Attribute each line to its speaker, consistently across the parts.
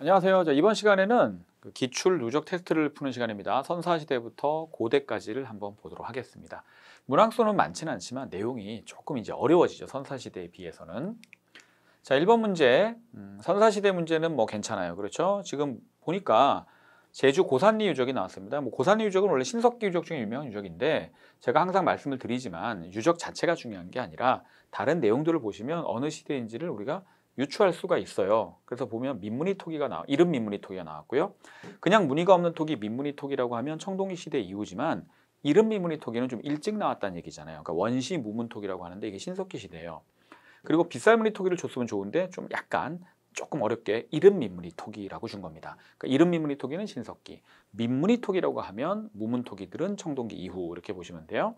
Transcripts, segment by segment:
Speaker 1: 안녕하세요. 자, 이번 시간에는 그 기출 누적 테스트를 푸는 시간입니다. 선사시대부터 고대까지를 한번 보도록 하겠습니다. 문항수는 많지는 않지만 내용이 조금 이제 어려워지죠. 선사시대에 비해서는. 자, 1번 문제. 음, 선사시대 문제는 뭐 괜찮아요. 그렇죠? 지금 보니까 제주 고산리 유적이 나왔습니다. 뭐 고산리 유적은 원래 신석기 유적 중에 유명한 유적인데 제가 항상 말씀을 드리지만 유적 자체가 중요한 게 아니라 다른 내용들을 보시면 어느 시대인지를 우리가 유추할 수가 있어요. 그래서 보면 민무늬 토기가 나 이름 민무늬 토기가 나왔고요. 그냥 무늬가 없는 토기 민무늬 토기라고 하면 청동기 시대 이후지만 이름 민무늬 토기는 좀 일찍 나왔다는 얘기잖아요. 그러니까 원시 무문 토기라고 하는데 이게 신석기 시대예요. 그리고 빗살 무늬 토기를 줬으면 좋은데 좀 약간 조금 어렵게 이름 민무늬 토기라고 준 겁니다. 그러니까 이름 민무늬 토기는 신석기, 민무늬 토기라고 하면 무문 토기들은 청동기 이후 이렇게 보시면 돼요.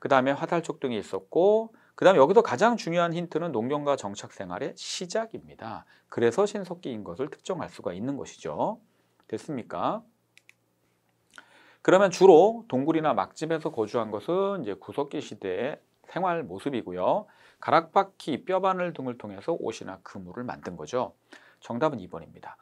Speaker 1: 그 다음에 화살촉 등이 있었고 그 다음에 여기서 가장 중요한 힌트는 농경과 정착 생활의 시작입니다. 그래서 신속기인 것을 특정할 수가 있는 것이죠. 됐습니까? 그러면 주로 동굴이나 막집에서 거주한 것은 이제 구석기 시대의 생활 모습이고요. 가락바퀴, 뼈바늘 등을 통해서 옷이나 그물을 만든 거죠. 정답은 2번입니다.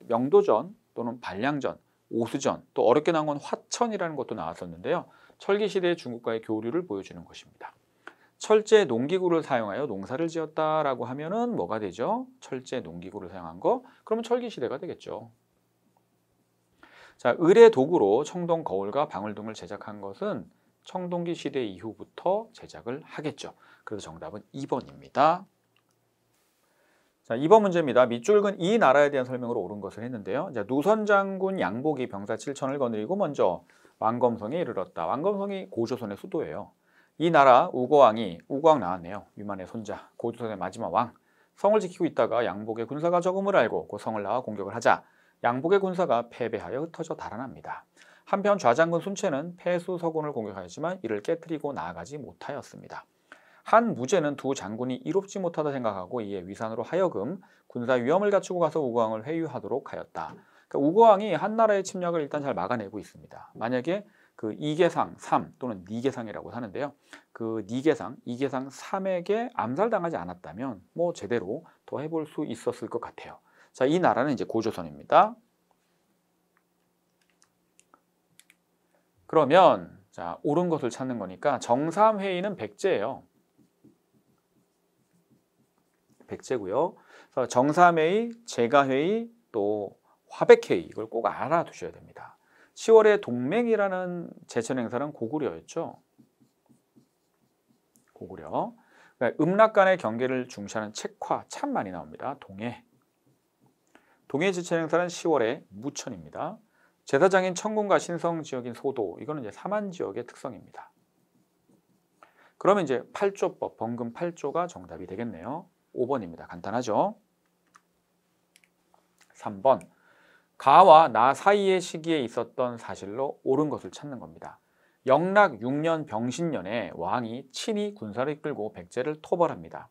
Speaker 1: 명도전 또는 발량전 오수전, 또 어렵게 나온 건 화천이라는 것도 나왔었는데요. 철기시대의 중국과의 교류를 보여주는 것입니다. 철제 농기구를 사용하여 농사를 지었다라고 하면은 뭐가 되죠? 철제 농기구를 사용한 거. 그러면 철기 시대가 되겠죠. 자, 을의 도구로 청동 거울과 방울 등을 제작한 것은 청동기 시대 이후부터 제작을 하겠죠. 그래서 정답은 2번입니다. 자, 2번 문제입니다. 밑줄근이 나라에 대한 설명으로 옳은 것을 했는데요. 자, 누선 장군 양복이 병사 7천을 거느리고 먼저 왕검성에 이르렀다. 왕검성이 고조선의 수도예요. 이 나라 우거왕이 우거왕 나왔네요. 유만의 손자 고조선의 마지막 왕. 성을 지키고 있다가 양복의 군사가 적음을 알고 그 성을 나와 공격을 하자 양복의 군사가 패배하여 흩어져 달아납니다. 한편 좌장군 순체는 폐수 서군을 공격하였지만 이를 깨뜨리고 나아가지 못하였습니다. 한 무제는 두 장군이 이롭지 못하다 생각하고 이에 위산으로 하여금 군사 위험을 갖추고 가서 우거왕을 회유하도록 하였다. 그러니까 우거왕이 한나라의 침략을 일단 잘 막아내고 있습니다. 만약에 그2계상3 또는 2계상이라고 하는데요. 그2계상2계상 3에게 암살당하지 않았다면 뭐 제대로 더 해볼 수 있었을 것 같아요. 자, 이 나라는 이제 고조선입니다. 그러면 자, 옳은 것을 찾는 거니까 정삼회의는 백제예요. 백제고요. 정삼회의, 제가회의, 또 화백회의 이걸 꼭 알아두셔야 됩니다. 10월에 동맹이라는 제천 행사는 고구려였죠. 고구려. 그러니까 음락 간의 경계를 중시하는 책화 참 많이 나옵니다. 동해. 동해 제천 행사는 10월에 무천입니다. 제사장인 천궁과 신성 지역인 소도. 이거는 이제 사만 지역의 특성입니다. 그러면 이제 8조법, 번금 8조가 정답이 되겠네요. 5번입니다. 간단하죠? 3번. 가와 나 사이의 시기에 있었던 사실로 옳은 것을 찾는 겁니다. 영락 6년 병신년에 왕이 친히 군사를 이끌고 백제를 토벌합니다.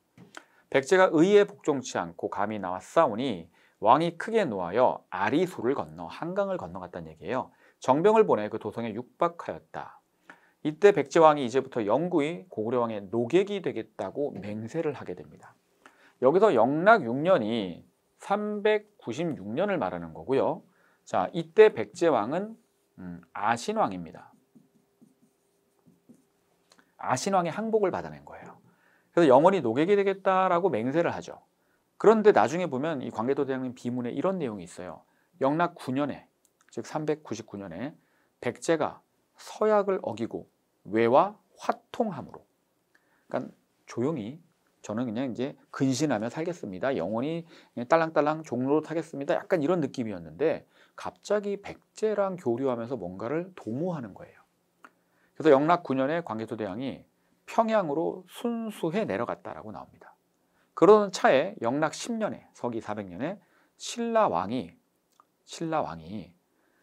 Speaker 1: 백제가 의에 복종치 않고 감히 나와 싸우니 왕이 크게 노하여 아리수를 건너 한강을 건너갔다는 얘기예요. 정병을 보내 그 도성에 육박하였다. 이때 백제왕이 이제부터 영구히 고구려왕의 노객이 되겠다고 맹세를 하게 됩니다. 여기서 영락 6년이 396년을 말하는 거고요. 자, 이때 백제왕은 음, 아신왕입니다. 아신왕의 항복을 받아낸 거예요. 그래서 영원히 노객이 되겠다라고 맹세를 하죠. 그런데 나중에 보면 이광개도 대왕님 비문에 이런 내용이 있어요. 영락 9년에 즉 399년에 백제가 서약을 어기고 외와 화통함으로 그러니까 조용히 저는 그냥 이제 근신하며 살겠습니다. 영원히 딸랑딸랑 종로로 타겠습니다. 약간 이런 느낌이었는데 갑자기 백제랑 교류하면서 뭔가를 도모하는 거예요. 그래서 영락 9년에 광개토 대왕이 평양으로 순수해 내려갔다라고 나옵니다. 그러던 차에 영락 10년에 서기 400년에 신라 왕이 신라 왕이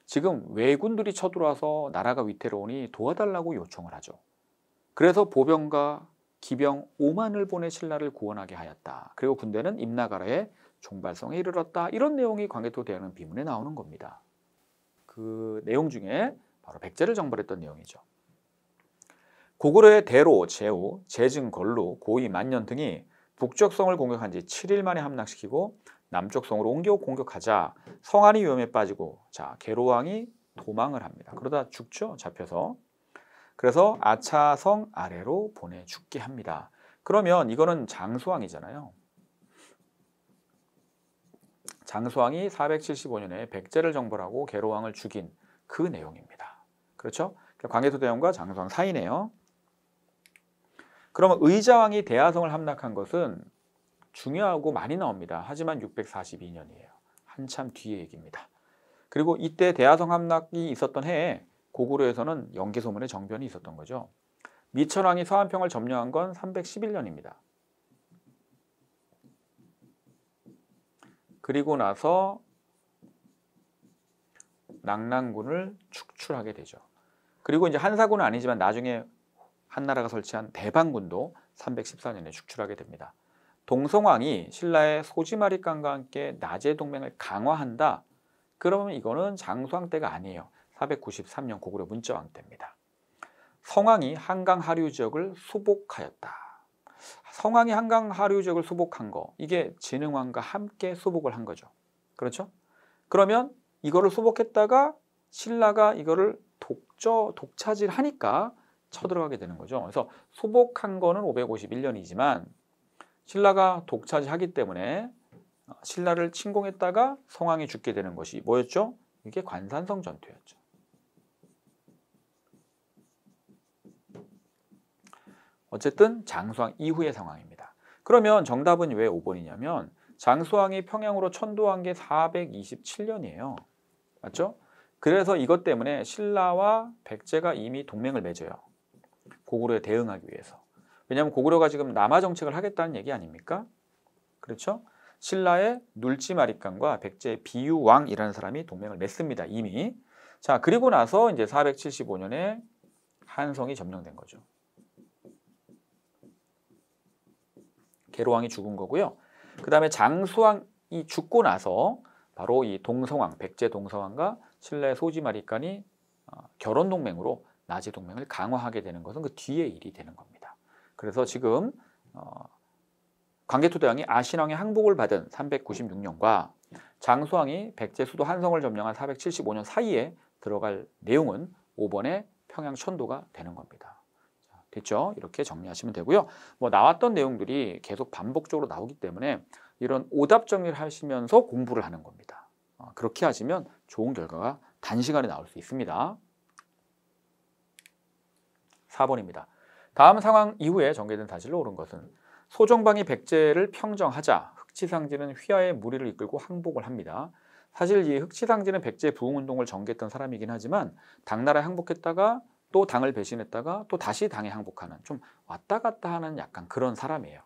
Speaker 1: 지금 왜군들이 쳐들어와서 나라가 위태로우니 도와달라고 요청을 하죠. 그래서 보병과 기병 5만을 보내 신라를 구원하게 하였다. 그리고 군대는 임나가라의 종발성에 이르렀다. 이런 내용이 광개토 대왕는 비문에 나오는 겁니다. 그 내용 중에 바로 백제를 정벌했던 내용이죠. 고구려의 대로, 제우, 제증걸루 고이, 만년 등이 북쪽성을 공격한 지 7일 만에 함락시키고 남쪽성으로 옮겨 공격하자 성안이 위험에 빠지고 자개로왕이 도망을 합니다. 그러다 죽죠. 잡혀서. 그래서 아차성 아래로 보내죽게 합니다. 그러면 이거는 장수왕이잖아요. 장수왕이 475년에 백제를 정벌하고 개로왕을 죽인 그 내용입니다. 그렇죠? 그러니까 광개토대왕과 장수왕 사이네요. 그러면 의자왕이 대하성을 함락한 것은 중요하고 많이 나옵니다. 하지만 642년이에요. 한참 뒤의 얘기입니다. 그리고 이때 대하성 함락이 있었던 해에 고구려에서는 연계소문의 정변이 있었던 거죠. 미천왕이 서한평을 점령한 건 311년입니다. 그리고 나서 낙랑군을 축출하게 되죠. 그리고 이제 한사군은 아니지만 나중에 한나라가 설치한 대방군도 314년에 축출하게 됩니다. 동성왕이 신라의 소지마리깡과 함께 나제 동맹을 강화한다. 그러면 이거는 장수왕 때가 아니에요. 493년 고구려 문자왕 때입니다. 성왕이 한강 하류 지역을 수복하였다. 성왕이 한강 하류 지역을 수복한 거 이게 진흥왕과 함께 수복을 한 거죠. 그렇죠? 그러면 이거를 수복했다가 신라가 이거를 독저 독차질하니까 쳐들어가게 되는 거죠. 그래서 수복한 거는 551년이지만 신라가 독차지하기 때문에 신라를 침공했다가 성왕이 죽게 되는 것이 뭐였죠? 이게 관산성 전투였죠. 어쨌든 장수왕 이후의 상황입니다. 그러면 정답은 왜 5번이냐면 장수왕이 평양으로 천도한 게 427년이에요. 맞죠? 그래서 이것 때문에 신라와 백제가 이미 동맹을 맺어요. 고구려에 대응하기 위해서. 왜냐하면 고구려가 지금 남하 정책을 하겠다는 얘기 아닙니까? 그렇죠? 신라의 눌지마리칸과 백제의 비유왕이라는 사람이 동맹을 맺습니다. 이미. 자, 그리고 나서 이제 475년에 한성이 점령된 거죠. 계로왕이 죽은 거고요. 그 다음에 장수왕이 죽고 나서 바로 이 동성왕, 백제 동성왕과 칠레 소지마리칸이 어, 결혼 동맹으로 나치 동맹을 강화하게 되는 것은 그뒤에 일이 되는 겁니다. 그래서 지금 어, 광개토대왕이 아신왕의 항복을 받은 396년과 장수왕이 백제 수도 한성을 점령한 475년 사이에 들어갈 내용은 5번의 평양 천도가 되는 겁니다. 됐죠? 이렇게 정리하시면 되고요. 뭐 나왔던 내용들이 계속 반복적으로 나오기 때문에 이런 오답 정리를 하시면서 공부를 하는 겁니다. 어, 그렇게 하시면 좋은 결과가 단시간에 나올 수 있습니다. 4번입니다. 다음 상황 이후에 전개된 사실로 옳은 것은 소정방이 백제를 평정하자 흑치상지는 휘하의 무리를 이끌고 항복을 합니다. 사실 이 흑치상지는 백제 부흥운동을 전개했던 사람이긴 하지만 당나라에 항복했다가 또 당을 배신했다가 또 다시 당에 항복하는 좀 왔다 갔다 하는 약간 그런 사람이에요.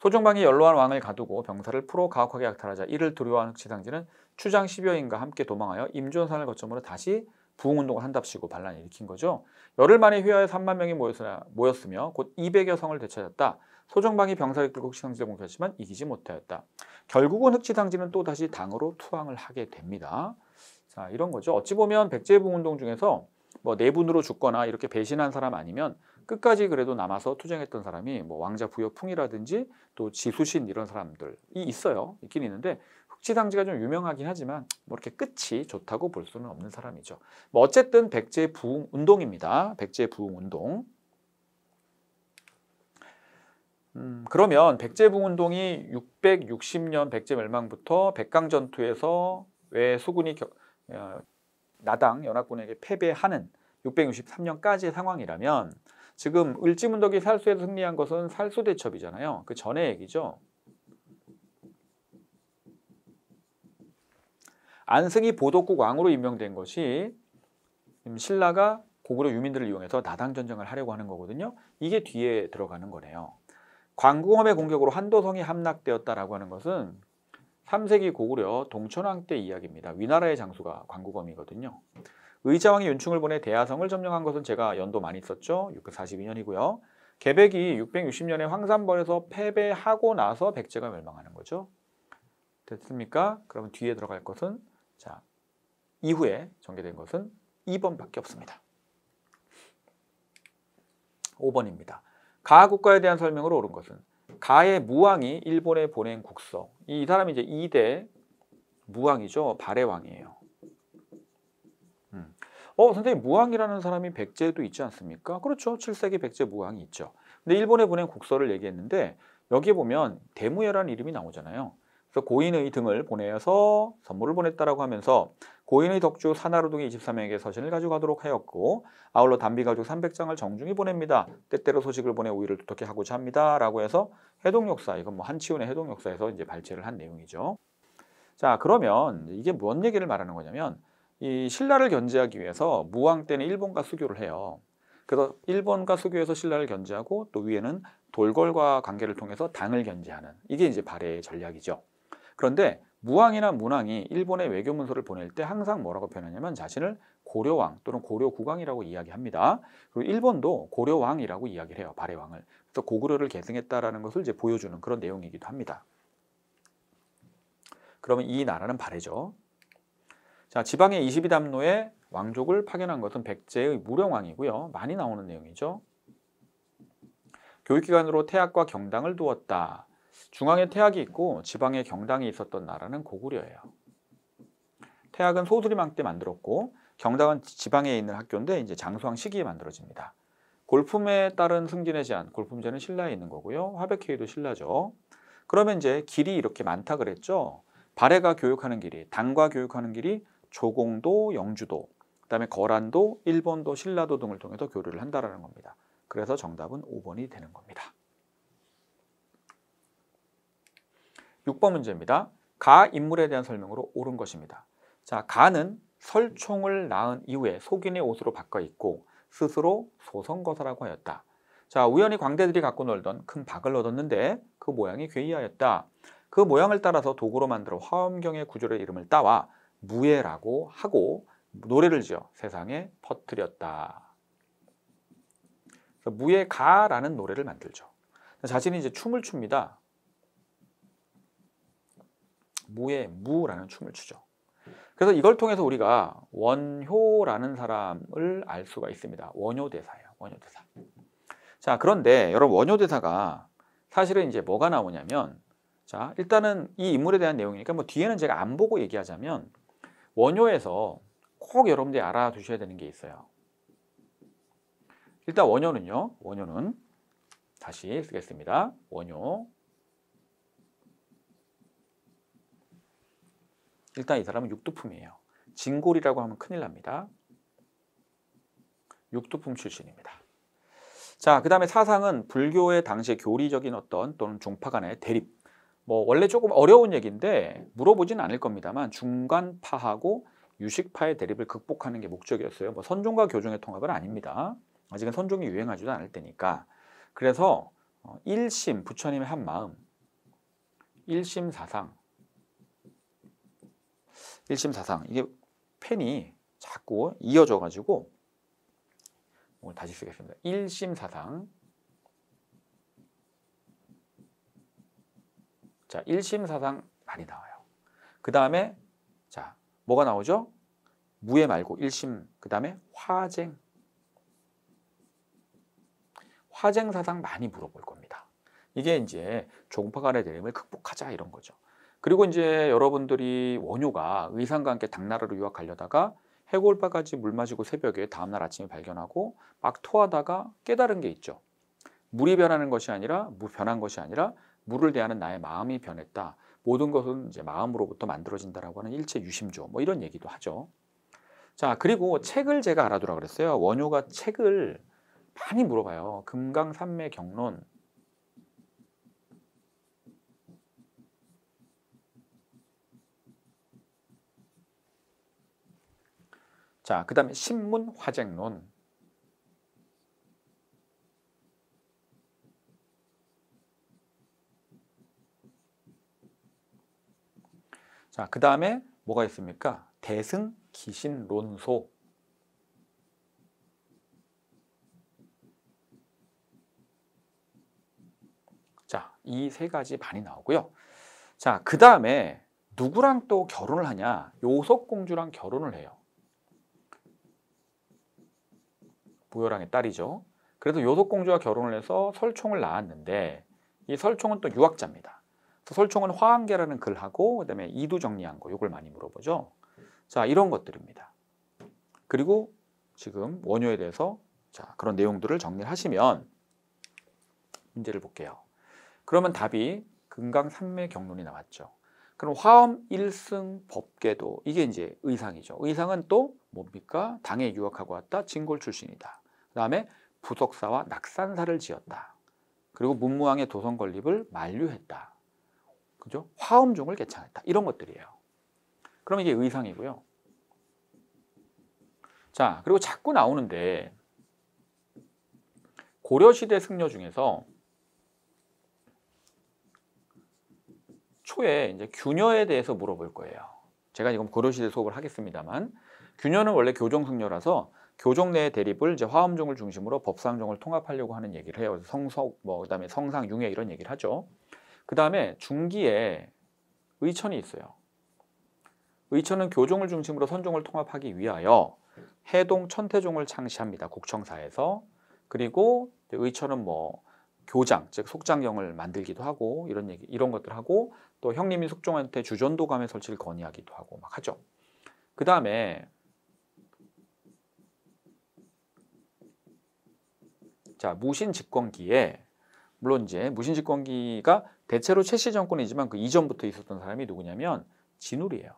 Speaker 1: 소종방이 연로한 왕을 가두고 병사를 풀어 가혹하게 약탈하자 이를 두려워하는 흑치당진은 추장 10여인과 함께 도망하여 임조산을 주 거점으로 다시 부흥운동을 한답시고 반란을 일으킨 거죠. 열흘 만에 휘하에 3만 명이 모였으며 곧 200여 성을 되찾았다. 소정방이 병사를 끌고 흑치상진을 공격했지만 이기지 못하였다. 결국은 흑치당진은 또다시 당으로 투항을 하게 됩니다. 자 이런 거죠. 어찌 보면 백제부흥운동 중에서 뭐 내분으로 죽거나 이렇게 배신한 사람 아니면 끝까지 그래도 남아서 투쟁했던 사람이 뭐 왕자 부여풍이라든지 또 지수신 이런 사람들이 있어요. 있긴 있는데 흑지상지가 좀 유명하긴 하지만 뭐 이렇게 끝이 좋다고 볼 수는 없는 사람이죠. 뭐 어쨌든 백제 부흥 운동입니다. 백제 부흥 운동. 음, 그러면 백제부 흥 운동이 660년 백제 멸망부터 백강 전투에서 왜 수군이 겨, 어, 나당 연합군에게 패배하는 663년까지의 상황이라면 지금 을지문덕이 살수에서 승리한 것은 살수대첩이잖아요. 그전에 얘기죠. 안승이 보덕국 왕으로 임명된 것이 음, 신라가 고구려 유민들을 이용해서 나당 전쟁을 하려고 하는 거거든요. 이게 뒤에 들어가는 거네요. 광궁검의 공격으로 한도성이 함락되었다라고 하는 것은 3세기 고구려 동천왕 때 이야기입니다. 위나라의 장수가 광구검이거든요. 의자왕이 윤충을 보내 대하성을 점령한 것은 제가 연도 많이 썼죠. 642년이고요. 개백이 660년에 황산벌에서 패배하고 나서 백제가 멸망하는 거죠. 됐습니까? 그러면 뒤에 들어갈 것은 자 이후에 전개된 것은 2번밖에 없습니다. 5번입니다. 가하국가에 대한 설명으로 옳은 것은 가의 무왕이 일본에 보낸 국서. 이 사람이 이제 2대 무왕이죠. 발해왕이에요. 음. 어, 선생님 무왕이라는 사람이 백제도 에 있지 않습니까? 그렇죠. 7세기 백제 무왕이 있죠. 근데 일본에 보낸 국서를 얘기했는데 여기에 보면 대무예라는 이름이 나오잖아요. 그래서 고인의 등을 보내서 선물을 보냈다라고 하면서 고인의 덕주 산하루동이 23명에게 서신을 가져가도록 하였고 아울러 담비 가족 300장을 정중히 보냅니다. 때때로 소식을 보내 우위를 두텁게 하고자 합니다. 라고 해서 해동역사 이건 뭐 한치훈의 해동역사에서 이제 발췌를 한 내용이죠. 자 그러면 이게 뭔 얘기를 말하는 거냐면 이 신라를 견제하기 위해서 무왕 때는 일본과 수교를 해요. 그래서 일본과 수교해서 신라를 견제하고 또 위에는 돌궐과 관계를 통해서 당을 견제하는 이게 이제 발해의 전략이죠. 그런데 무왕이나 문왕이 일본의 외교문서를 보낼 때 항상 뭐라고 표현하냐면 자신을 고려왕 또는 고려국왕이라고 이야기합니다. 그리고 일본도 고려왕이라고 이야기를 해요. 발해왕을. 그래서 고구려를 계승했다라는 것을 이제 보여주는 그런 내용이기도 합니다. 그러면 이 나라는 발해죠. 자, 지방의 22담노에 왕족을 파견한 것은 백제의 무령왕이고요. 많이 나오는 내용이죠. 교육기관으로 태학과 경당을 두었다. 중앙에 태학이 있고 지방에 경당이 있었던 나라는 고구려예요. 태학은 소수리망 때 만들었고 경당은 지방에 있는 학교인데 이제 장수왕 시기에 만들어집니다. 골품에 따른 승진의 제한, 골품제는 신라에 있는 거고요. 화백회의도 신라죠. 그러면 이제 길이 이렇게 많다 그랬죠. 발해가 교육하는 길이, 당과 교육하는 길이 조공도, 영주도, 그다음에 거란도, 일본도, 신라도 등을 통해서 교류를 한다라는 겁니다. 그래서 정답은 5번이 되는 겁니다. 6번 문제입니다. 가 인물에 대한 설명으로 옳은 것입니다. 자, 가는 설총을 낳은 이후에 속인의 옷으로 바꿔 입고 스스로 소선거사라고 하였다. 자, 우연히 광대들이 갖고 놀던 큰 박을 얻었는데 그 모양이 괴이하였다. 그 모양을 따라서 도구로 만들어 화엄경의 구조의 이름을 따와 무예라고 하고 노래를 지어 세상에 퍼뜨렸다. 무예가라는 노래를 만들죠. 자신이 이제 춤을 춥니다. 무의 무라는 춤을 추죠. 그래서 이걸 통해서 우리가 원효라는 사람을 알 수가 있습니다. 원효대사예요. 원효대사. 자, 그런데 여러분 원효대사가 사실은 이제 뭐가 나오냐면 자, 일단은 이 인물에 대한 내용이니까 뭐 뒤에는 제가 안 보고 얘기하자면 원효에서 꼭 여러분들이 알아두셔야 되는 게 있어요. 일단 원효는요. 원효는 다시 쓰겠습니다. 원효 일단 이 사람은 육두품이에요. 진골이라고 하면 큰일 납니다. 육두품 출신입니다. 자, 그 다음에 사상은 불교의 당시의 교리적인 어떤 또는 종파 간의 대립. 뭐, 원래 조금 어려운 얘기인데 물어보진 않을 겁니다만 중간파하고 유식파의 대립을 극복하는 게 목적이었어요. 뭐, 선종과 교종의 통합은 아닙니다. 아직은 선종이 유행하지도 않을 때니까. 그래서 어, 일심 부처님의 한 마음, 일심 사상, 1심사상 이게 펜이 자꾸 이어져 가지고 오늘 다시 쓰겠습니다. 1심사상 자, 1심사상 많이 나와요. 그 다음에 자, 뭐가 나오죠? 무예 말고 1심그 다음에 화쟁 화쟁 사상 많이 물어볼 겁니다. 이게 이제 종파 간의 대립을 극복하자 이런 거죠. 그리고 이제 여러분들이 원효가 의상과 함께 당나라로 유학 가려다가 해골 바가지 물 마시고 새벽에 다음날 아침에 발견하고 막 토하다가 깨달은 게 있죠. 물이 변하는 것이 아니라 물 변한 것이 아니라 물을 대하는 나의 마음이 변했다. 모든 것은 이제 마음으로부터 만들어진다라고 하는 일체 유심조 뭐 이런 얘기도 하죠. 자 그리고 책을 제가 알아두라 그랬어요. 원효가 책을 많이 물어봐요. 금강산맥 경론 자, 그 다음에 신문 화쟁론. 자, 그 다음에 뭐가 있습니까? 대승 기신론소. 자, 이 세 가지 반이 나오고요. 자, 그 다음에 누구랑 또 결혼을 하냐? 요석공주랑 결혼을 해요. 무효랑의 딸이죠. 그래서 요독공주와 결혼을 해서 설총을 낳았는데 이 설총은 또 유학자입니다. 설총은 화한계라는 글하고 그다음에 이도 정리한 거 요걸 많이 물어보죠. 자 이런 것들입니다. 그리고 지금 원효에 대해서 자 그런 내용들을 정리하시면 문제를 볼게요. 그러면 답이 금강 삼매 경론이 나왔죠. 그럼 화엄 일승 법계도 이게 이제 의상이죠. 의상은 또 뭡니까? 당에 유학하고 왔다. 진골 출신이다. 다음에 부석사와 낙산사를 지었다. 그리고 문무왕의 도성 건립을 만류했다. 그죠? 화엄종을 개창했다. 이런 것들이에요. 그럼 이게 의상이고요. 자, 그리고 자꾸 나오는데 고려시대 승려 중에서 초에 이제 균녀에 대해서 물어볼 거예요. 제가 지금 고려시대 수업을 하겠습니다만 균녀는 원래 교정승려라서 교종 내 대립을 이제 화엄종을 중심으로 법상종을 통합하려고 하는 얘기를 해요. 성석 뭐 그다음에 성상 융해 이런 얘기를 하죠. 그다음에 중기에 의천이 있어요. 의천은 교종을 중심으로 선종을 통합하기 위하여 해동 천태종을 창시합니다. 국청사에서. 그리고 의천은 뭐 교장, 즉속장경을 만들기도 하고 이런 얘기 이런 것들 하고 또 형님인 속종한테 주전도감의 설치를 건의하기도 하고 막 하죠. 그다음에 자 무신 집권기에 물론 이제 무신 집권기가 대체로 최씨 정권이지만 그 이전부터 있었던 사람이 누구냐면 진울이에요.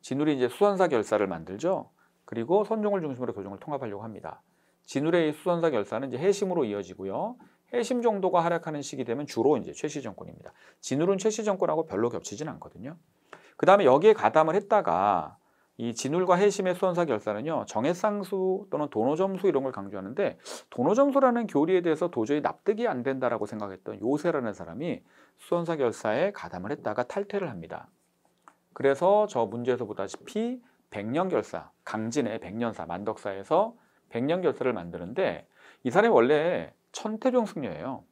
Speaker 1: 진울이 이제 수선사 결사를 만들죠. 그리고 선종을 중심으로 교정을 통합하려고 합니다. 진울의 수선사 결사는 이제 해심으로 이어지고요. 해심 정도가 하락하는 시기 되면 주로 이제 최씨 정권입니다. 진울은 최씨 정권하고 별로 겹치진 않거든요. 그 다음에 여기에 가담을 했다가 이 진울과 해심의 수원사 결사는요 정해쌍수 또는 도노점수 이런 걸 강조하는데 도노점수라는 교리에 대해서 도저히 납득이 안 된다라고 생각했던 요새라는 사람이 수원사 결사에 가담을 했다가 탈퇴를 합니다. 그래서 저 문제에서 보다시피 백년 결사 강진의 백년사 만덕사에서 백년 결사를 만드는데 이 사람이 원래 천태종 승려예요.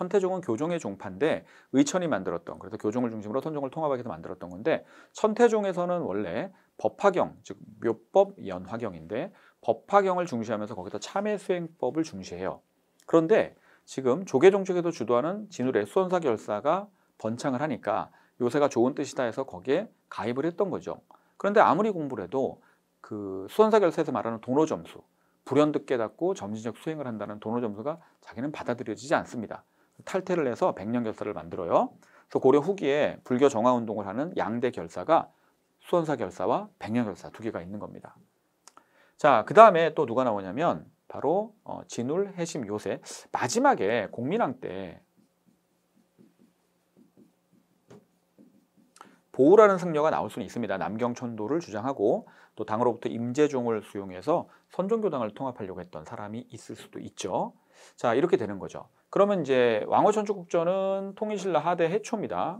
Speaker 1: 선태종은 교종의 종파인데 의천이 만들었던 그래서 교종을 중심으로 선종을 통합하게 해서 만들었던 건데 선태종에서는 원래 법화경 즉 묘법 연화경인데 법화경을 중시하면서 거기다 참회 수행법을 중시해요. 그런데 지금 조계 종책에도 주도하는 진울의 수원사 결사가 번창을 하니까 요새가 좋은 뜻이다 해서 거기에 가입을 했던 거죠. 그런데 아무리 공부를 해도 그 수원사 결사에서 말하는 도노 점수, 불현듯 깨닫고 점진적 수행을 한다는 도노 점수가 자기는 받아들여지지 않습니다. 탈퇴를 해서 백년 결사를 만들어요. 그래서 고려 후기에 불교 정화 운동을 하는 양대 결사가 수원사 결사와 백년 결사 두 개가 있는 겁니다. 자, 그 다음에 또 누가 나오냐면 바로 어, 진울, 해심, 요새 마지막에 공민왕 때 보우라는 승려가 나올 수는 있습니다. 남경천도를 주장하고 또 당으로부터 임재종을 수용해서 선종교당을 통합하려고 했던 사람이 있을 수도 있죠. 자, 이렇게 되는 거죠. 그러면 이제 왕호천주국전은 통일신라 하대 해초입니다.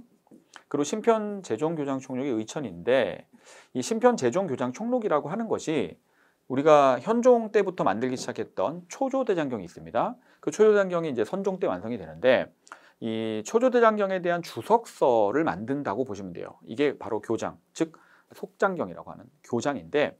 Speaker 1: 그리고 신편 재종 교장 총록의 의천인데 이 신편 재종 교장 총록이라고 하는 것이 우리가 현종 때부터 만들기 시작했던 초조대장경이 있습니다. 그 초조대장경이 이제 선종 때 완성이 되는데 이 초조대장경에 대한 주석서를 만든다고 보시면 돼요. 이게 바로 교장, 즉 속장경이라고 하는 교장인데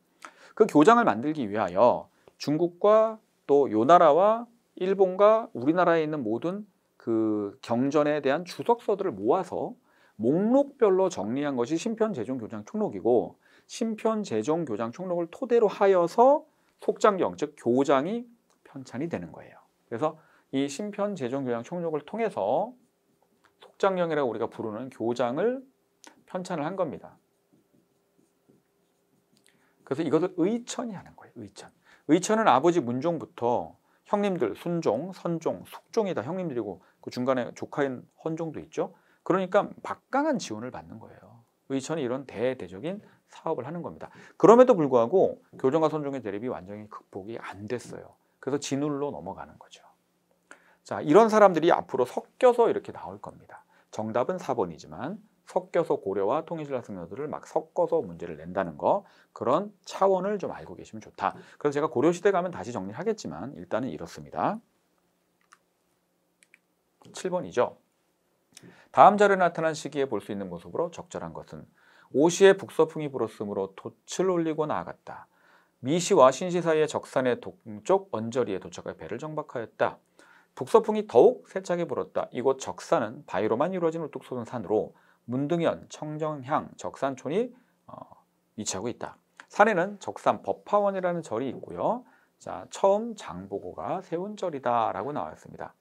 Speaker 1: 그 교장을 만들기 위하여 중국과 또 요나라와 일본과 우리나라에 있는 모든 그 경전에 대한 주석서들을 모아서 목록별로 정리한 것이 신편재정교장 총록이고 신편재정교장 총록을 토대로 하여서 속장경 즉 교장이 편찬이 되는 거예요. 그래서 이신편재정교장 총록을 통해서 속장경이라고 우리가 부르는 교장을 편찬을 한 겁니다. 그래서 이것을 의천이 하는 거예요. 의천. 의천은 아버지 문종부터 형님들 순종, 선종, 숙종이 다 형님들이고 그 중간에 조카인 헌종도 있죠. 그러니까 막강한 지원을 받는 거예요. 의천이 그 이런 대대적인 사업을 하는 겁니다. 그럼에도 불구하고 교정과 선종의 대립이 완전히 극복이 안 됐어요. 그래서 진울로 넘어가는 거죠. 자, 이런 사람들이 앞으로 섞여서 이렇게 나올 겁니다. 정답은 4번이지만 섞여서 고려와 통일신라 승려들을 막 섞어서 문제를 낸다는 거 그런 차원을 좀 알고 계시면 좋다. 그래서 제가 고려시대 가면 다시 정리하겠지만 일단은 이렇습니다. 7번이죠. 다음 자료에 나타난 시기에 볼 수 있는 모습으로 적절한 것은 오시의 북서풍이 불었으므로 돛을 올리고 나아갔다. 미시와 신시 사이의 적산의 동쪽 언저리에 도착하여 배를 정박하였다. 북서풍이 더욱 세차게 불었다. 이곳 적산은 바위로만 이루어진 우뚝 솟은 산으로 문등현, 청정향, 적산촌이 어, 위치하고 있다. 산에는 적산 법화원이라는 절이 있고요. 자, 처음 장보고가 세운 절이다라고 나와 습니다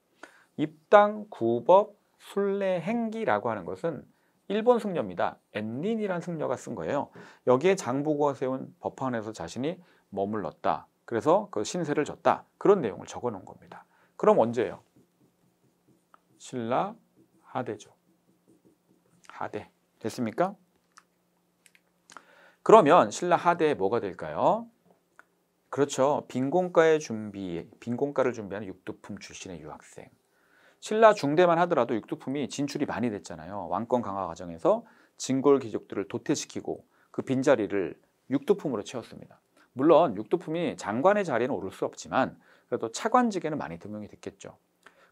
Speaker 1: 입당, 구법, 순례, 행기라고 하는 것은 일본 승려입니다. 엔린이라는 승려가 쓴 거예요. 여기에 장보고가 세운 법화원에서 자신이 머물렀다. 그래서 그 신세를 졌다. 그런 내용을 적어 놓은 겁니다. 그럼 언제예요? 신라 하대조. 4대 됐습니까? 그러면 신라 하대 뭐가 될까요? 그렇죠. 빈공과의 준비, 빈공과를 준비하는 육두품 출신의 유학생. 신라 중대만 하더라도 육두품이 진출이 많이 됐잖아요. 왕권 강화 과정에서 진골 귀족들을 도태시키고 그 빈자리를 육두품으로 채웠습니다. 물론 육두품이 장관의 자리는 오를 수 없지만 그래도 차관직에는 많이 등용이 됐겠죠.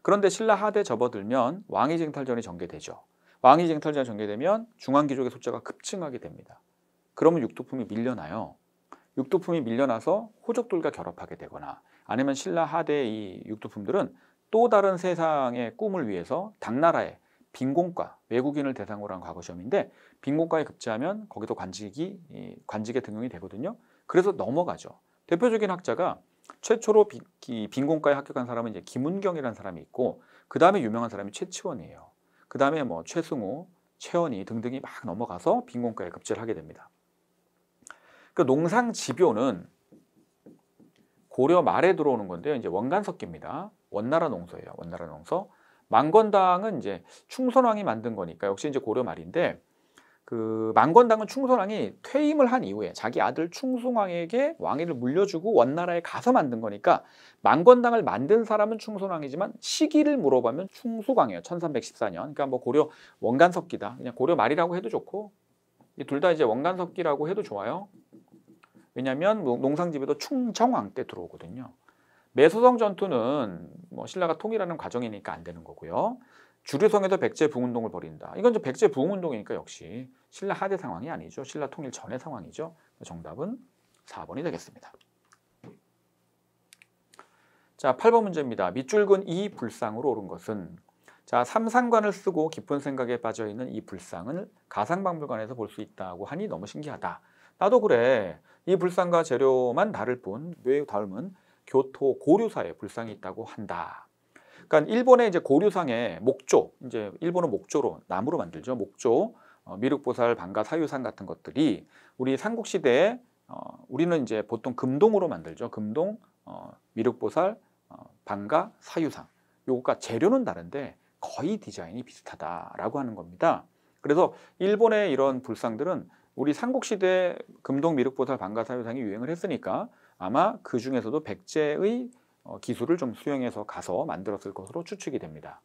Speaker 1: 그런데 신라 하대 접어들면 왕위 쟁탈전이 전개되죠. 왕이 쟁탈전이 전개되면 중앙귀족의 숫자가 급증하게 됩니다. 그러면 육두품이 밀려나요. 육두품이 밀려나서 호족들과 결합하게 되거나 아니면 신라 하대의 이육두품들은또 다른 세상의 꿈을 위해서 당나라의 빈곤과 외국인을 대상으로 한 과거 시험인데 빈곤과에 급제하면 거기도 관직이 관직에 등용이 되거든요. 그래서 넘어가죠. 대표적인 학자가 최초로 빈, 빈곤과에 합격한 사람은 이제 김은경이라는 사람이 있고 그 다음에 유명한 사람이 최치원이에요. 그 다음에 뭐 최승우, 최원희 등등이 막 넘어가서 빈곤가에 급제를 하게 됩니다. 그 농상 지요는 고려 말에 들어오는 건데요. 이제 원간석기입니다. 원나라 농서예요. 원나라 농서. 망건당은 이제 충선왕이 만든 거니까 역시 이제 고려 말인데 그 만건당은 충손왕이 퇴임을 한 이후에 자기 아들 충송왕에게 왕위를 물려주고 원나라에 가서 만든 거니까 만건당을 만든 사람은 충손왕이지만 시기를 물어보면 충수왕이에요. 1314년. 그러니까 뭐 고려 원간석기다. 그냥 고려 말이라고 해도 좋고 둘 다 이제 원간석기라고 해도 좋아요. 왜냐하면 농상집에도 충정왕 때 들어오거든요. 매소성 전투는 뭐 신라가 통일하는 과정이니까 안 되는 거고요. 주류성에서 백제 부흥운동을 벌인다. 이건 이제 백제 부흥운동이니까 역시 신라 하대 상황이 아니죠. 신라 통일 전의 상황이죠. 정답은 4번이 되겠습니다. 자, 8번 문제입니다. 밑줄근 이 불상으로 오른 것은 자, 삼상관을 쓰고 깊은 생각에 빠져 있는 이 불상을 가상박물관에서 볼 수 있다고 하니 너무 신기하다. 나도 그래. 이 불상과 재료만 다를 뿐, 매우 닮은 교토 고류사의 불상이 있다고 한다. 그러니까 일본의 이제 고류상의 목조, 이제 일본은 목조로 나무로 만들죠. 목조, 어, 미륵보살, 방가, 사유상 같은 것들이 우리 삼국 시대에 어, 우리는 이제 보통 금동으로 만들죠. 금동, 어, 미륵보살, 어, 방가, 사유상 요거가 재료는 다른데 거의 디자인이 비슷하다라고 하는 겁니다. 그래서 일본의 이런 불상들은 우리 삼국시대 금동 미륵보살 방가사유상이 유행을 했으니까 아마 그 중에서도 백제의 어, 기술을 좀 수용해서 가서 만들었을 것으로 추측이 됩니다.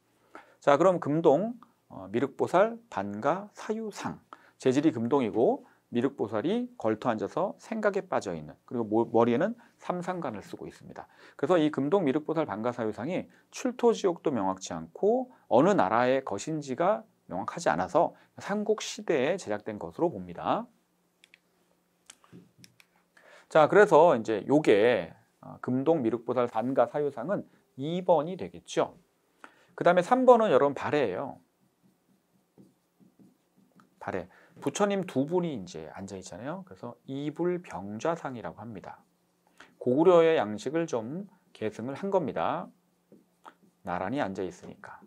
Speaker 1: 자, 그럼 금동, 어, 미륵보살, 반가, 사유상 재질이 금동이고 미륵보살이 걸터 앉아서 생각에 빠져 있는 그리고 머리에는 삼상관을 쓰고 있습니다. 그래서 이 금동 미륵보살 반가사유상이 출토 지역도 명확치 않고 어느 나라의 것인지가 명확하지 않아서 삼국 시대에 제작된 것으로 봅니다. 자, 그래서 이제 요게 어, 금동, 미륵보살, 반가 사유상은 2번이 되겠죠. 그 다음에 3번은 여러분 발해예요. 발해. 부처님 두 분이 이제 앉아 있잖아요. 그래서 이불병좌상이라고 합니다. 고구려의 양식을 좀 계승을 한 겁니다. 나란히 앉아 있으니까.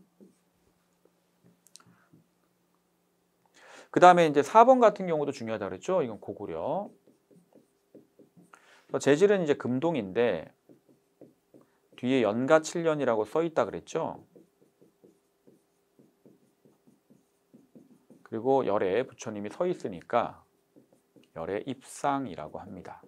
Speaker 1: 그 다음에 이제 4번 같은 경우도 중요하다 그랬죠. 이건 고구려. 뭐 재질은 이제 금동인데 뒤에 연가 7년이라고 써 있다 그랬죠? 그리고 열에 부처님이 서 있으니까 열에 입상이라고 합니다.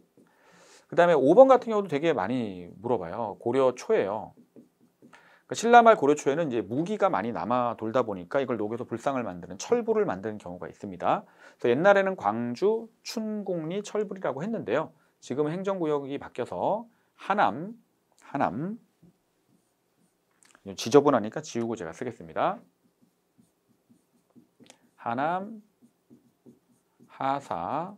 Speaker 1: 그 다음에 5번 같은 경우도 되게 많이 물어봐요. 고려 초예요. 그러니까 신라말 고려 초에는 이제 무기가 많이 남아 돌다 보니까 이걸 녹여서 불상을 만드는 철불을 만드는 경우가 있습니다. 그래서 옛날에는 광주 춘곡리 철불이라고 했는데요. 지금 행정구역이 바뀌어서 하남, 하남 지저분하니까 지우고 제가 쓰겠습니다. 하남, 하사,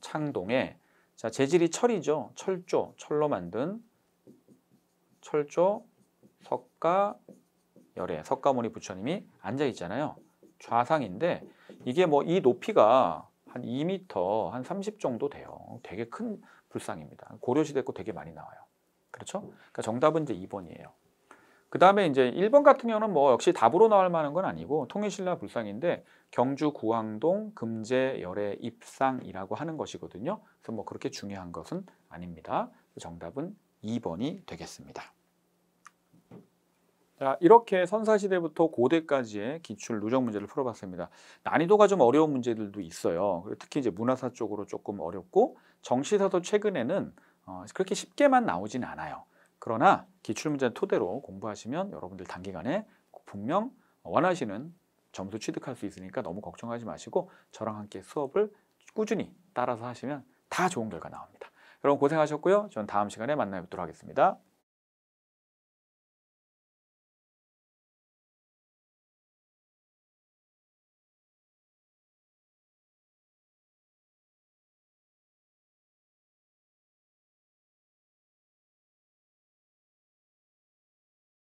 Speaker 1: 창동에 자 재질이 철이죠. 철조, 철로 만든 철조, 석가, 열애, 석가모니 부처님이 앉아 있잖아요. 좌상인데 이게 뭐 이 높이가 한 2m 한 30 정도 돼요. 되게 큰 불상입니다. 고려시대 거 되게 많이 나와요. 그렇죠? 그러니까 정답은 이제 2번이에요. 그 다음에 이제 1번 같은 경우는 뭐 역시 답으로 나올 만한 건 아니고 통일신라 불상인데 경주 구황동 금제 열의 입상이라고 하는 것이거든요. 그래서 뭐 그렇게 중요한 것은 아닙니다. 정답은 2번이 되겠습니다. 자, 이렇게 선사시대부터 고대까지의 기출 누적 문제를 풀어봤습니다. 난이도가 좀 어려운 문제들도 있어요. 특히 이제 문화사 쪽으로 조금 어렵고 정시사도 최근에는 어, 그렇게 쉽게만 나오진 않아요. 그러나 기출문제 토대로 공부하시면 여러분들 단기간에 분명 원하시는 점수 취득할 수 있으니까 너무 걱정하지 마시고 저랑 함께 수업을 꾸준히 따라서 하시면 다 좋은 결과 나옵니다. 여러분 고생하셨고요. 저는 다음 시간에 만나 뵙도록 하겠습니다.